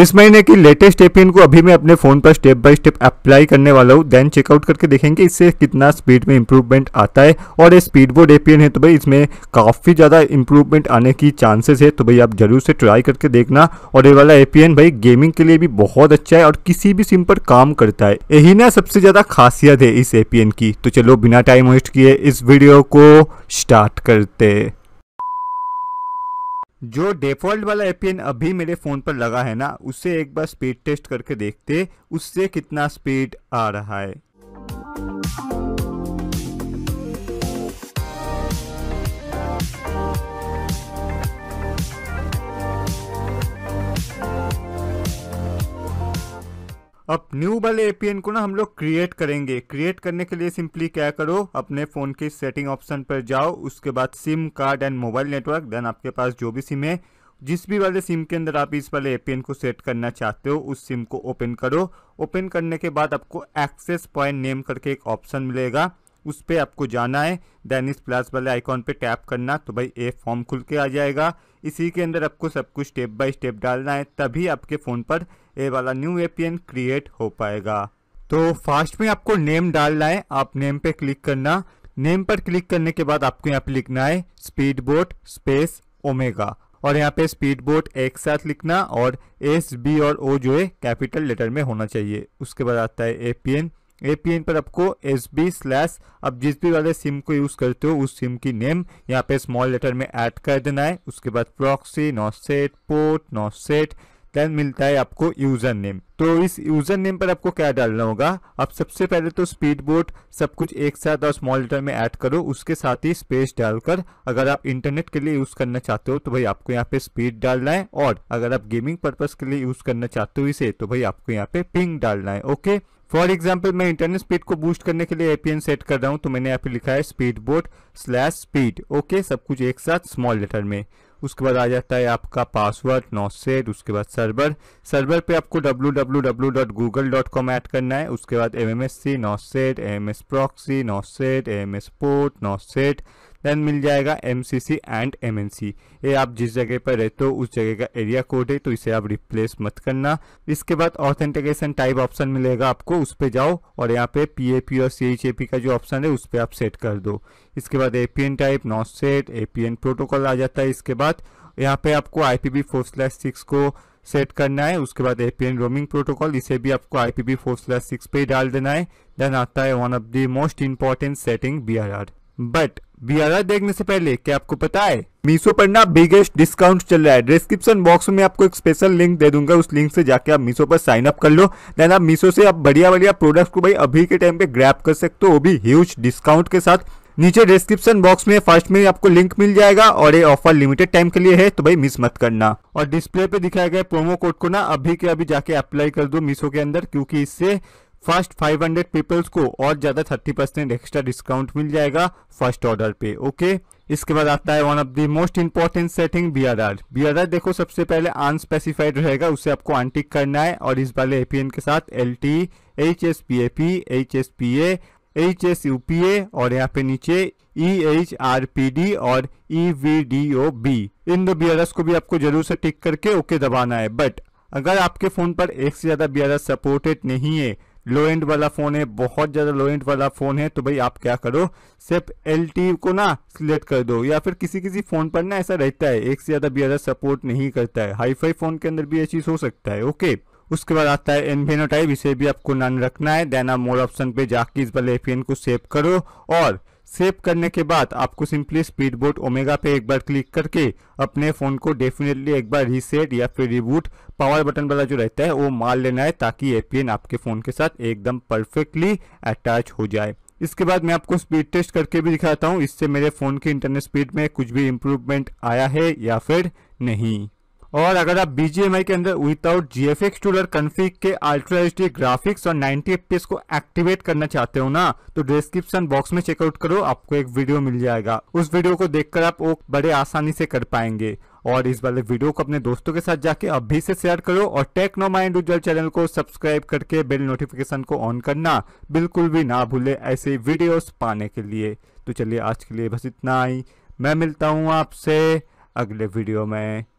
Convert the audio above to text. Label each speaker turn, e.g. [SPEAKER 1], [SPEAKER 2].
[SPEAKER 1] इस महीने की लेटेस्ट एपीएन को अभी मैं अपने फ़ोन पर स्टेप बाय स्टेप अप्लाई करने वाला हूँ देन चेकआउट करके देखेंगे इससे कितना स्पीड में इंप्रूवमेंट आता है और ये स्पीड बोर्ड एपियन है तो भाई इसमें काफ़ी ज़्यादा इंप्रूवमेंट आने की चांसेस है तो भाई आप जरूर से ट्राई करके देखना और ये वाला एपियन भाई गेमिंग के लिए भी बहुत अच्छा है और किसी भी सिम पर काम करता है यही ना सबसे ज़्यादा खासियत है इस एपियन की तो चलो बिना टाइम वेस्ट किए इस वीडियो को स्टार्ट करते जो डिफ़ॉल्ट वाला एपीएन अभी मेरे फ़ोन पर लगा है ना उसे एक बार स्पीड टेस्ट करके देखते उससे कितना स्पीड आ रहा है अब न्यू वाले एपीएन को ना हम लोग क्रिएट करेंगे क्रिएट करने के लिए सिंपली क्या करो अपने फ़ोन के सेटिंग ऑप्शन पर जाओ उसके बाद SIM card and mobile network then आपके पास जो भी सिम है जिस भी वाले सिम के अंदर आप इस वाले एपीएन को सेट करना चाहते हो उस सिम को ओपन करो ओपन करने के बाद आपको एक्सेस पॉइंट नेम करके एक ऑप्शन मिलेगा उस पर आपको जाना है देन इस प्लस वाले आइकॉन पे टैप करना तो भाई ए फॉर्म खुल के आ जाएगा इसी के अंदर आपको सब कुछ स्टेप बाय स्टेप डालना है तभी आपके फ़ोन पर ये वाला न्यू एपीएन क्रिएट हो पाएगा तो फास्ट में आपको नेम डालना है आप नेम पे क्लिक करना नेम पर क्लिक करने के बाद आपको यहाँ पे लिखना है स्पीड बोट स्पेस ओमेगा और यहाँ पे स्पीड बोट एक साथ लिखना और एस बी और ओ जो है कैपिटल लेटर में होना चाहिए उसके बाद आता है ए एपीएन पर आपको एस बी स्लैश आप जिस भी वाले सिम को यूज करते हो उस सिम की नेम यहाँ पे स्मॉल लेटर में ऐड कर देना है उसके बाद proxy not set port not set then मिलता है आपको यूज़र नेम तो इस यूज़र नेम पर आपको क्या डालना होगा आप सबसे पहले तो स्पीड बोट सब कुछ एक साथ और स्मॉल लेटर में ऐड करो उसके साथ ही स्पेस डालकर अगर आप इंटरनेट के लिए यूज़ करना चाहते हो तो भाई आपको यहाँ पे स्पीड डालना है और अगर आप गेमिंग पर्पज़ के लिए यूज़ करना चाहते हो इसे तो भाई आपको यहाँ पे पिंग डालना है ओके फॉर एग्जाम्पल मैं इंटरनेट स्पीड को बूस्ट करने के लिए एपीएन सेट कर रहा हूँ तो मैंने यहाँ पे लिखा है speed boat slash speed okay सब कुछ एक साथ स्मॉल लेटर में उसके बाद आ जाता है आपका पासवर्ड सेट उसके बाद सर्वर सर्वर पे आपको www.google.com ऐड करना है उसके बाद M M S C not set M S proxy set M S port not set then मिल जाएगा एम एंड एम ये आप जिस जगह पर रहते हो उस जगह का एरिया कोड है तो इसे आप रिप्लेस मत करना इसके बाद ऑथेंटिकेशन टाइप ऑप्शन मिलेगा आपको उस पर जाओ और यहाँ पे पी ए पी और सी एच ए पी का जो ऑप्शन है उस पर आप सेट कर दो इसके बाद A P N type not set A P N protocol आ जाता है इसके बाद यहाँ पे आपको I P B four slash six को सेट करना है उसके बाद एपीएन रोमिंग प्रोटोकॉल इसे भी आपको I P four slash six पे डाल देना है देन आता है one of the most important setting B R R but VRR देखने से पहले क्या आपको पता है मीशो पर ना बिगेस्ट डिस्काउंट चल रहा है डिस्क्रिप्शन बॉक्स में आपको एक स्पेशल लिंक दे दूंगा उस लिंक से जाके आप मीशो पर साइन अप कर लो देन आप मीशो से आप बढ़िया बढ़िया प्रोडक्ट को भाई अभी के टाइम पे ग्रैप कर सकते हो भी ह्यूज डिस्काउंट के साथ नीचे डिस्क्रिप्शन बॉक्स में फर्स्ट में आपको लिंक मिल जाएगा और ये ऑफर लिमिटेड टाइम के लिए है तो भाई मिस मत करना और डिस्प्ले पे दिखाया गया प्रोमो कोड को ना अभी के अभी जाके अप्लाई कर दो मीशो के अंदर क्योंकि इससे फर्स्ट 500 पीपल्स को और ज़्यादा 30 परसेंट एक्स्ट्रा डिस्काउंट मिल जाएगा फर्स्ट ऑर्डर पे ओके इसके बाद आता है one of the most important setting B R R B R R देखो सबसे पहले अनस्पेसिफाइड रहेगा उसे आपको अनटिक करना है और इस वाले एपीएन के साथ L T H S P A P H S P A H S U P A और यहाँ पे नीचे E H R P D और E V D O B इन दो बी आर एस को भी आपको जरूर से टिक करके ओके दबाना है बट अगर आपके फोन पर एक से ज्यादा बी आर एस सपोर्टेड नहीं है लो एंड वाला फ़ोन है बहुत ज़्यादा लो एंड वाला फ़ोन है तो भाई आप क्या करो सिर्फ एल को ना सिलेक्ट कर दो या फिर किसी किसी फ़ोन पर ना ऐसा रहता है एक से ज़्यादा भी ज़्यादा सपोर्ट नहीं करता है हाई फाई फ़ोन के अंदर भी ये चीज़ हो सकता है ओके उसके बाद आता है एनवेनो टाइप इसे भी आपको नन रखना है देना मोड मोर ऑप्शन पे जाके इस वाले एफ को सेव करो और सेव करने के बाद आपको सिंपली स्पीड बोट ओमेगा पे एक बार क्लिक करके अपने फ़ोन को डेफिनेटली एक बार रीसेट या फिर रिबूट पावर बटन वाला जो रहता है वो मार लेना है ताकि एपीएन आपके फ़ोन के साथ एकदम परफेक्टली अटैच हो जाए इसके बाद मैं आपको स्पीड टेस्ट करके भी दिखाता हूँ इससे मेरे फ़ोन की इंटरनेट स्पीड में कुछ भी इम्प्रूवमेंट आया है या फिर नहीं और अगर आप बीजीएमआई के अंदर विदाउट एक्स टूलर कन्फिग के अल्ट्रा एच ग्राफिक्स और 90 एफपीएस को एक्टिवेट करना चाहते हो ना तो डिस्क्रिप्शन बॉक्स में चेकआउट करो आपको एक वीडियो मिल जाएगा उस वीडियो को देखकर आप वो बड़े आसानी से कर पाएंगे और इस वाले वीडियो को अपने दोस्तों के साथ जाके अभी से शेयर करो और टेक्नो माइंड उज्जवल चैनल को सब्सक्राइब करके बेल नोटिफिकेशन को ऑन करना बिल्कुल भी ना भूले ऐसे वीडियोस पाने के लिए तो चलिए आज के लिए बस इतना ही मैं मिलता हूँ आपसे अगले वीडियो में